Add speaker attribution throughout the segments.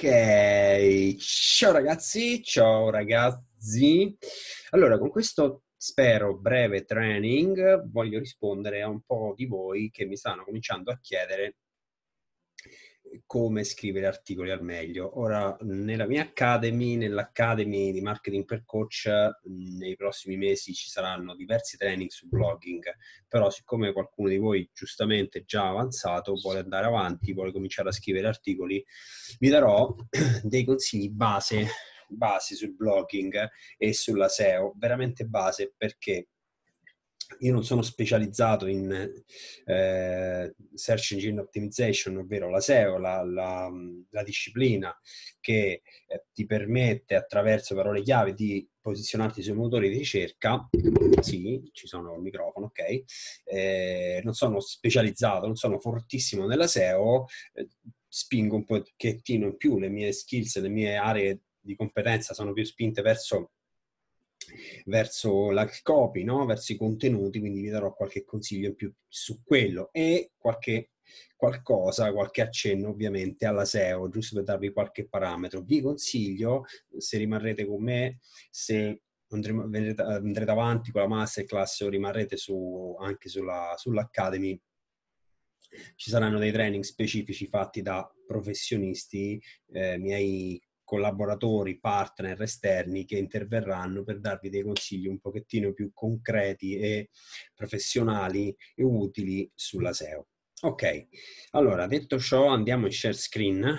Speaker 1: Ok, ciao ragazzi, ciao ragazzi. Allora, con questo spero breve training voglio rispondere a un po' di voi che mi stanno cominciando a chiedere come scrivere articoli al meglio. Ora, nella mia Academy, nell'Academy di Marketing per Coach, nei prossimi mesi ci saranno diversi training su blogging, però siccome qualcuno di voi giustamente è già avanzato, vuole andare avanti, vuole cominciare a scrivere articoli, vi darò dei consigli base, base sul blogging e sulla SEO, veramente base perché io non sono specializzato in eh, search engine optimization, ovvero la SEO, la, la, la disciplina che eh, ti permette attraverso parole chiave di posizionarti sui motori di ricerca. Sì, ci sono il microfono, ok. Eh, non sono specializzato, non sono fortissimo nella SEO, eh, spingo un pochettino in più, le mie skills, le mie aree di competenza sono più spinte verso verso la copy, no? verso i contenuti, quindi vi darò qualche consiglio in più su quello e qualche qualcosa, qualche accenno ovviamente alla SEO, giusto per darvi qualche parametro. Vi consiglio, se rimarrete con me, se andremo, andrete avanti con la masterclass o rimarrete su, anche sulla, sull'Academy, ci saranno dei training specifici fatti da professionisti, eh, miei collaboratori, partner esterni che interverranno per darvi dei consigli un pochettino più concreti e professionali e utili sulla SEO. Ok, allora detto ciò andiamo in share screen,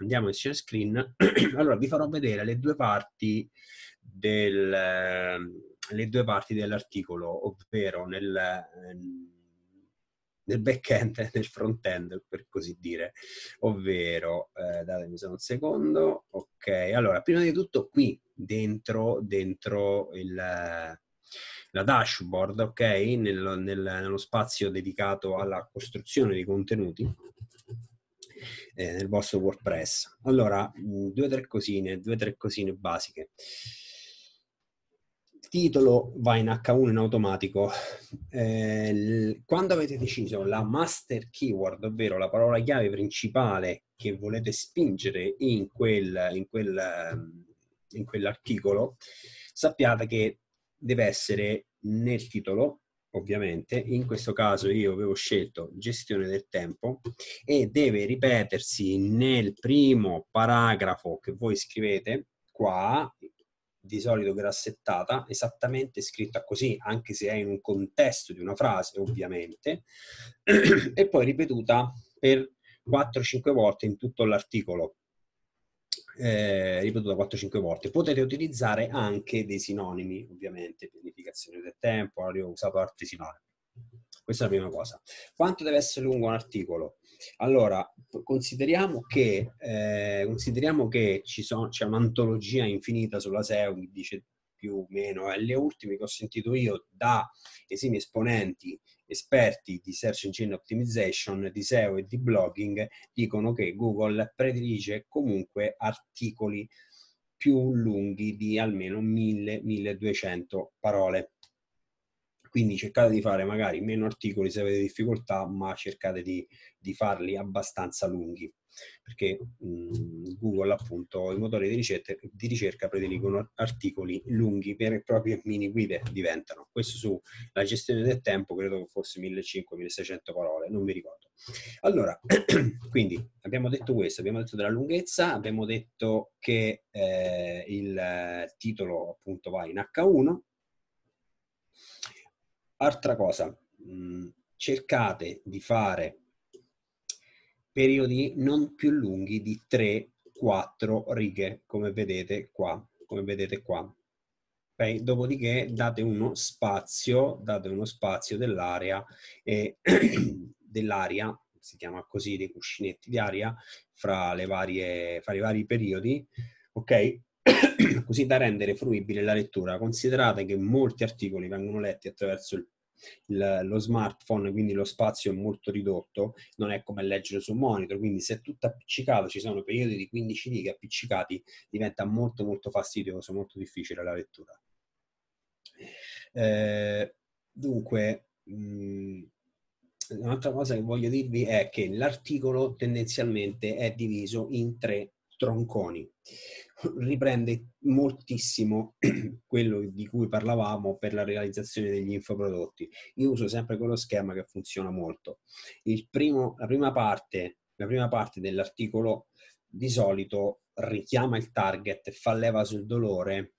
Speaker 1: andiamo in share screen, allora vi farò vedere le due parti del, le due parti dell'articolo, ovvero nel, ehm, nel back-end e nel front-end, per così dire. Ovvero, eh, datemi solo un secondo, ok, allora, prima di tutto qui, dentro, dentro il la dashboard, ok? Nel, nel, nello spazio dedicato alla costruzione di contenuti eh, nel vostro WordPress. Allora, mm, due o tre cosine, due o tre cosine basiche titolo va in H1 in automatico. Eh, quando avete deciso la master keyword, ovvero la parola chiave principale che volete spingere in, quel, in, quel, ehm, in quell'articolo, sappiate che deve essere nel titolo, ovviamente. In questo caso io avevo scelto gestione del tempo e deve ripetersi nel primo paragrafo che voi scrivete qua di solito grassettata, esattamente scritta così, anche se è in un contesto di una frase, ovviamente, e poi ripetuta per 4-5 volte in tutto l'articolo. Eh, ripetuta 4-5 volte. Potete utilizzare anche dei sinonimi, ovviamente, pianificazione del tempo, ho usato arte sinonimo. Questa è la prima cosa. Quanto deve essere lungo un articolo? Allora, consideriamo che, eh, consideriamo che sono, c'è un'antologia infinita sulla SEO che dice più o meno, eh, le ultime che ho sentito io da esimi esponenti, esperti di Search Engine Optimization, di SEO e di blogging, dicono che Google predilige comunque articoli più lunghi di almeno 1000-1200 parole. Quindi cercate di fare magari meno articoli se avete difficoltà, ma cercate di, di farli abbastanza lunghi, perché mh, mhmm, Google, appunto, i motori di ricerca, di ricerca prediligono articoli lunghi, vere e proprie mini guide diventano. Questo sulla gestione del tempo, credo che fosse 1500-1600 parole, non mi ricordo. Allora, quindi abbiamo detto questo, abbiamo detto della lunghezza, abbiamo detto che eh, il titolo appunto va in H1 Altra cosa, mm, cercate di fare periodi non più lunghi di 3-4 righe, come vedete qua. Come vedete qua. Okay? Dopodiché date uno spazio, date uno spazio dell'area, dell'aria, si chiama così, dei cuscinetti di aria, fra, le varie, fra i vari periodi, ok? così da rendere fruibile la lettura. Considerate che molti articoli vengono letti attraverso il il, lo smartphone, quindi lo spazio è molto ridotto, non è come leggere su monitor, quindi se è tutto appiccicato, ci sono periodi di 15 righe appiccicati, diventa molto molto fastidioso, molto difficile la lettura. Eh, dunque, mh, mm, un'altra cosa che voglio dirvi è che l'articolo tendenzialmente è diviso in tre tronconi. Riprende moltissimo quello di cui parlavamo per la realizzazione degli infoprodotti. Io uso sempre quello schema che funziona molto. Primo, la, prima parte, la prima parte dell'articolo di solito richiama il target, fa leva sul dolore,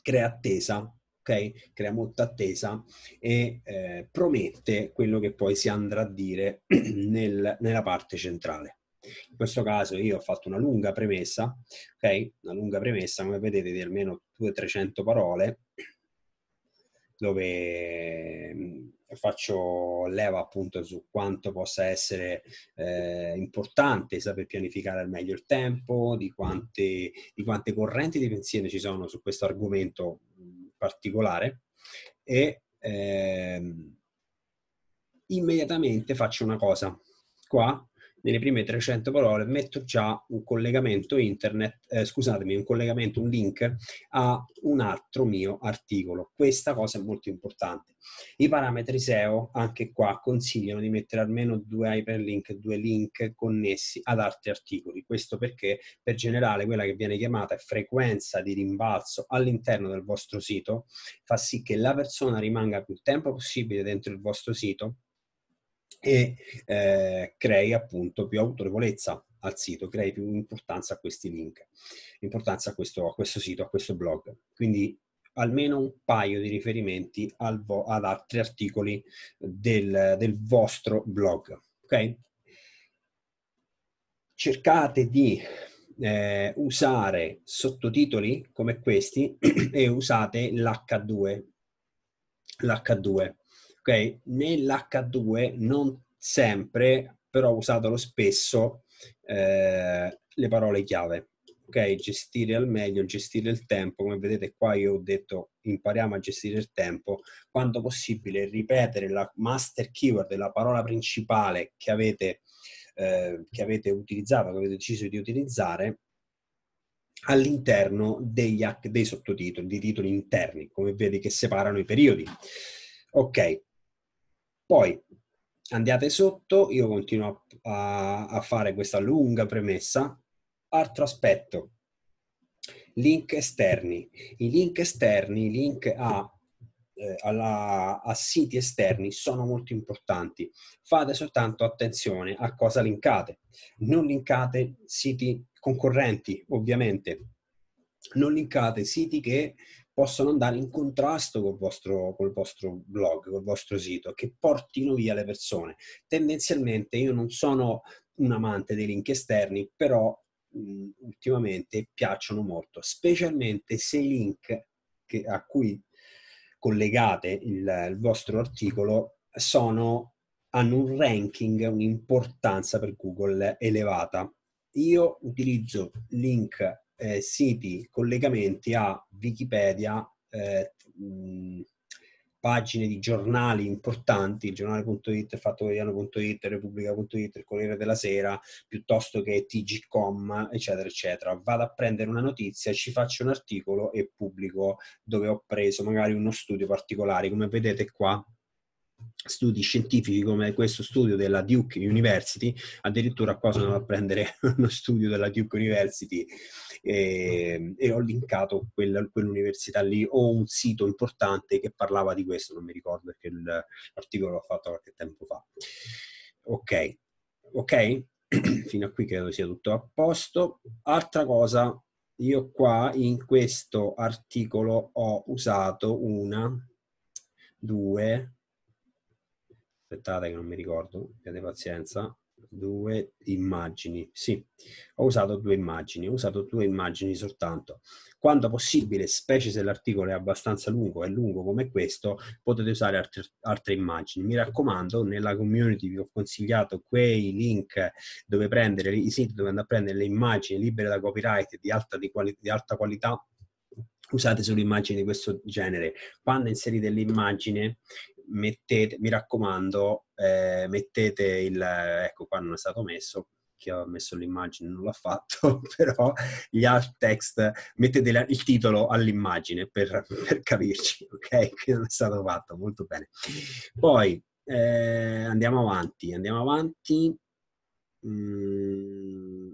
Speaker 1: crea attesa, ok? Crea molta attesa e eh, promette quello che poi si andrà a dire nel, nella parte centrale. In questo caso io ho fatto una lunga premessa, ok? Una lunga premessa, come vedete, di almeno 200-300 parole, dove mm, faccio leva appunto su quanto possa essere eh, importante saper pianificare al meglio il tempo, di quante, di quante correnti di pensiero ci sono su questo argomento mm, particolare e eh, immediatamente faccio una cosa. Qua nelle prime 300 parole metto già un collegamento internet, eh, scusatemi, un collegamento, un link a un altro mio articolo. Questa cosa è molto importante. I parametri SEO anche qua consigliano di mettere almeno due hyperlink, due link connessi ad altri articoli. Questo perché per generare quella che viene chiamata frequenza di rimbalzo all'interno del vostro sito fa sì che la persona rimanga più tempo possibile dentro il vostro sito e eh, crei appunto più autorevolezza al sito, crei più importanza a questi link, importanza a questo, a questo sito, a questo blog. Quindi almeno un paio di riferimenti al vo- ad altri articoli del, del vostro blog. Ok? Cercate di eh, usare sottotitoli come questi e usate l'H2. L'H2 Okay? Nell'H2 non sempre, però usatelo spesso, eh, le parole chiave. Okay? Gestire al meglio, gestire il tempo. Come vedete qua io ho detto impariamo a gestire il tempo. Quando possibile ripetere la master keyword, la parola principale che avete, eh, che avete utilizzato, che avete deciso di utilizzare, all'interno degli, dei sottotitoli, dei titoli interni, come vedi che separano i periodi. Ok, poi andate sotto, io continuo a, a fare questa lunga premessa. Altro aspetto, link esterni. I link esterni, i link a eh, alla, a siti esterni sono molto importanti. Fate soltanto attenzione a cosa linkate. Non linkate siti concorrenti, ovviamente. Non linkate siti che possono andare in contrasto col vostro, col vostro blog, col vostro sito, che portino via le persone. Tendenzialmente io non sono un amante dei link esterni, però mh, ultimamente piacciono molto, specialmente se i link che, a cui collegate il, il vostro articolo sono, hanno un ranking, un'importanza per Google elevata. Io utilizzo link eh, siti, collegamenti a Wikipedia, eh, mh, pagine di giornali importanti, il giornale.it, il fatto quotidiano.it, repubblica.it, il Corriere della Sera, piuttosto che tgcom, eccetera, eccetera. Vado a prendere una notizia, ci faccio un articolo e pubblico dove ho preso magari uno studio particolare, come vedete qua studi scientifici come questo studio della Duke University, addirittura qua sono a prendere uno studio della Duke University e, ehm, e ho linkato quella, quell'università lì o un sito importante che parlava di questo, non mi ricordo perché l'articolo l'ho fatto qualche tempo fa. Ok, ok? Fino a qui credo sia tutto a posto. Altra cosa, io qua in questo articolo ho usato una, due, aspettate che non mi ricordo, abbiate pazienza, due immagini, sì, ho usato due immagini, ho usato due immagini soltanto. Quando possibile, specie se l'articolo è abbastanza lungo, è lungo come questo, potete usare altre, altre immagini. Mi raccomando, nella community vi ho consigliato quei link dove prendere, i siti dove andare a prendere le immagini libere da copyright di alta, di quali, di alta qualità usate solo immagini di questo genere. Quando inserite l'immagine, mettete, mi raccomando, eh, mettete il, ecco qua non è stato messo, che ho messo l'immagine non l'ha fatto, però gli alt text, mettete la, il titolo all'immagine per, per capirci, ok? Che non è stato fatto, molto bene. Poi eh, andiamo avanti, andiamo avanti. Mm,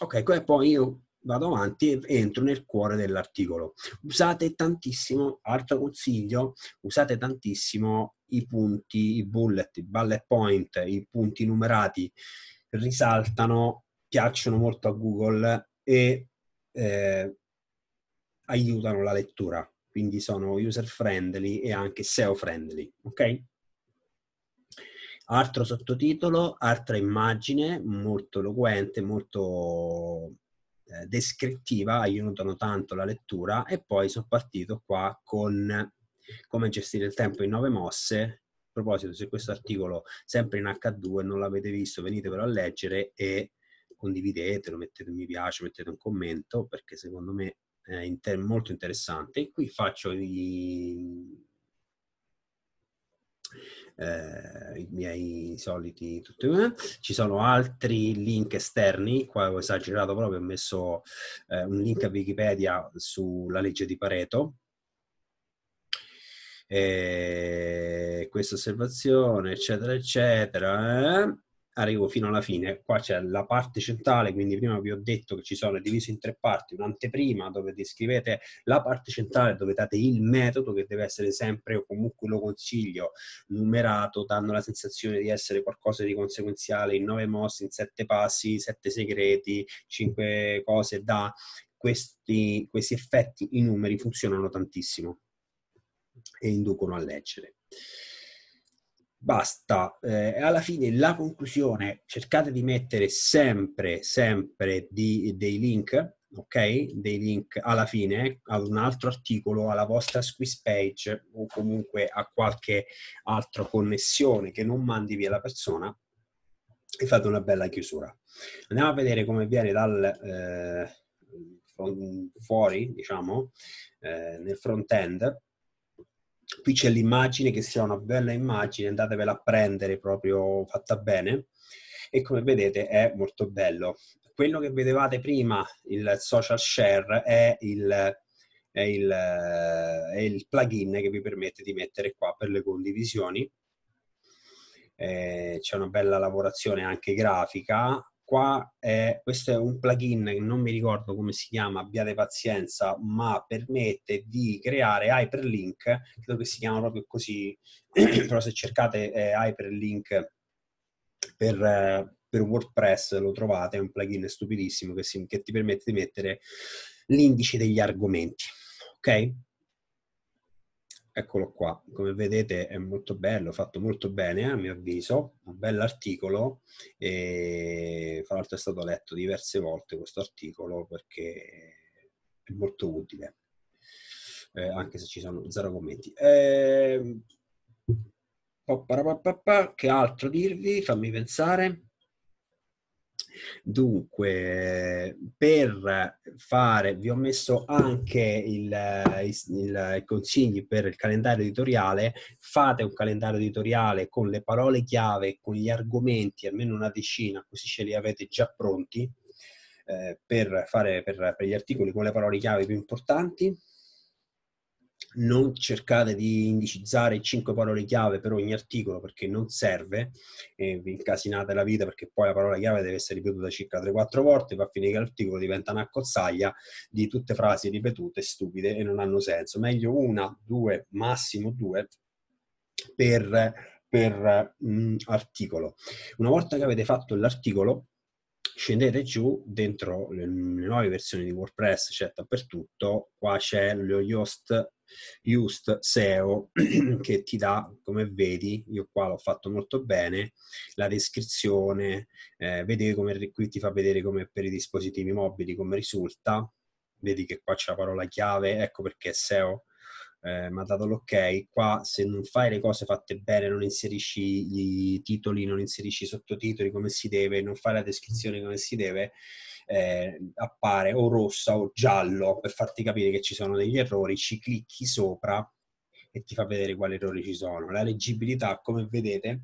Speaker 1: ok, poi io vado avanti e entro nel cuore dell'articolo. Usate tantissimo, altro consiglio, usate tantissimo i punti, i bullet, i bullet point, i punti numerati, risaltano, piacciono molto a Google e eh, aiutano la lettura, quindi sono user friendly e anche SEO friendly, ok? Altro sottotitolo, altra immagine molto eloquente, molto eh, descrittiva, aiutano tanto la lettura e poi sono partito qua con come gestire il tempo in nove mosse. A proposito, se questo articolo sempre in H2 non l'avete visto, venitevelo a leggere e condividetelo, mettete un mi piace, mettete un commento perché secondo me è inter- molto interessante. E qui faccio i, eh, i miei soliti tutti eh. ci sono altri link esterni qua ho esagerato proprio ho messo eh, un link a wikipedia sulla legge di Pareto e eh, questa osservazione eccetera eccetera eh arrivo fino alla fine, qua c'è la parte centrale, quindi prima vi ho detto che ci sono divise in tre parti, un'anteprima dove descrivete la parte centrale, dove date il metodo che deve essere sempre o comunque lo consiglio numerato, dando la sensazione di essere qualcosa di conseguenziale in nove mosse, in sette passi, sette segreti, cinque cose da questi, questi effetti, i numeri funzionano tantissimo e inducono a leggere basta. Eh, alla fine la conclusione, cercate di mettere sempre, sempre di, dei link, ok? Dei link alla fine, eh, ad un altro articolo, alla vostra squeeze page o comunque a qualche altra connessione che non mandi via la persona e fate una bella chiusura. Andiamo a vedere come viene dal... Eh, fuori, diciamo, eh, nel front end, qui c'è l'immagine che sia una bella immagine, andatevela a prendere proprio fatta bene e come vedete è molto bello. Quello che vedevate prima, il social share, è il, è il, è il plugin che vi permette di mettere qua per le condivisioni. Eh, c'è una bella lavorazione anche grafica, qua è, questo è un plugin che non mi ricordo come si chiama, abbiate pazienza, ma permette di creare hyperlink, credo che si chiama proprio così, però se cercate eh, hyperlink per, eh, per, WordPress lo trovate, è un plugin stupidissimo che, si, che ti permette di mettere l'indice degli argomenti, ok? eccolo qua, come vedete è molto bello, fatto molto bene a mio avviso, un bell'articolo e fra l'altro è stato letto diverse volte questo articolo perché è molto utile, eh, anche se ci sono zero commenti. Eh, che altro dirvi? Fammi pensare. Dunque, per fare, vi ho messo anche il, eh, il, eh, il consigli per il calendario editoriale, fate un calendario editoriale con le parole chiave, con gli argomenti, almeno una decina, così ce li avete già pronti eh, per, fare, per, per gli articoli con le parole chiave più importanti non cercate di indicizzare cinque parole chiave per ogni articolo perché non serve, eh, vi incasinate la vita perché poi la parola chiave deve essere ripetuta circa 3-4 volte, va a finire che l'articolo diventa una cozzaglia di tutte frasi ripetute, stupide e non hanno senso. Meglio una, due, massimo due per, per mh, mm, articolo. Una volta che avete fatto l'articolo, scendete giù dentro le, nuove versioni di WordPress, c'è cioè dappertutto, qua c'è lo Yoast, Yoast SEO che ti dà, come vedi, io qua l'ho fatto molto bene, la descrizione, eh, vedete come qui ti fa vedere come per i dispositivi mobili come risulta, vedi che qua c'è la parola chiave, ecco perché SEO eh, mi ha dato l'ok, qua se non fai le cose fatte bene, non inserisci i titoli, non inserisci i sottotitoli come si deve, non fai la descrizione come si deve, eh, appare o rossa o giallo per farti capire che ci sono degli errori, ci clicchi sopra e ti fa vedere quali errori ci sono. La leggibilità, come vedete,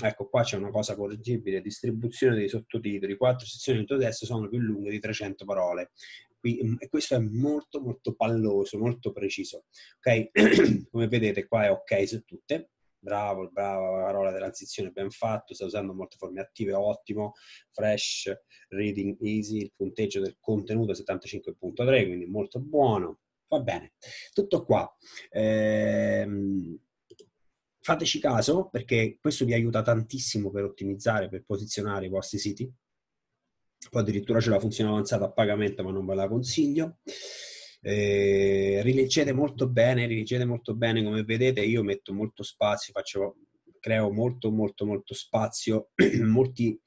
Speaker 1: ecco qua c'è una cosa correggibile, distribuzione dei sottotitoli, quattro sezioni del tuo testo sono più lunghe di 300 parole, Qui, mm, e questo è molto molto palloso, molto preciso. Ok, come vedete qua è ok su tutte. Bravo, brava parola transizione, ben fatto, sta usando molte forme attive, ottimo, fresh, reading easy, il punteggio del contenuto 75.3, quindi molto buono. Va bene, tutto qua. Ehm fateci caso perché questo vi aiuta tantissimo per ottimizzare, per posizionare i vostri siti, poi addirittura c'è la funzione avanzata a pagamento, ma non ve la consiglio. Eh, rileggete molto bene, rileggete molto bene, come vedete io metto molto spazio, faccio, creo molto molto molto spazio, molti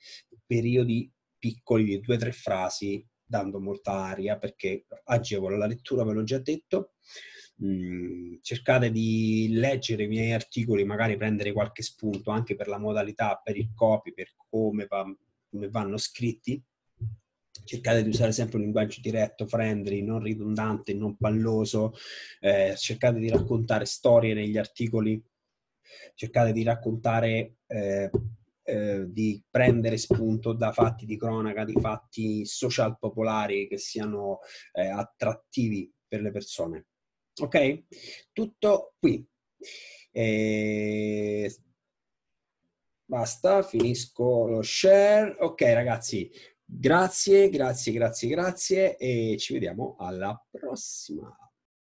Speaker 1: periodi piccoli di due o tre frasi, dando molta aria perché agevola la lettura, ve l'ho già detto. Mm, cercate di leggere i miei articoli, magari prendere qualche spunto anche per la modalità, per il copy, per come va, come vanno scritti cercate di usare sempre un linguaggio diretto, friendly, non ridondante, non palloso, eh, cercate di raccontare storie negli articoli, cercate di raccontare, eh, eh, di prendere spunto da fatti di cronaca, di fatti social popolari che siano eh, attrattivi per le persone. Ok? Tutto qui. E... Eh, basta, finisco lo share. Ok ragazzi, Grazie, grazie, grazie, grazie e ci vediamo alla prossima.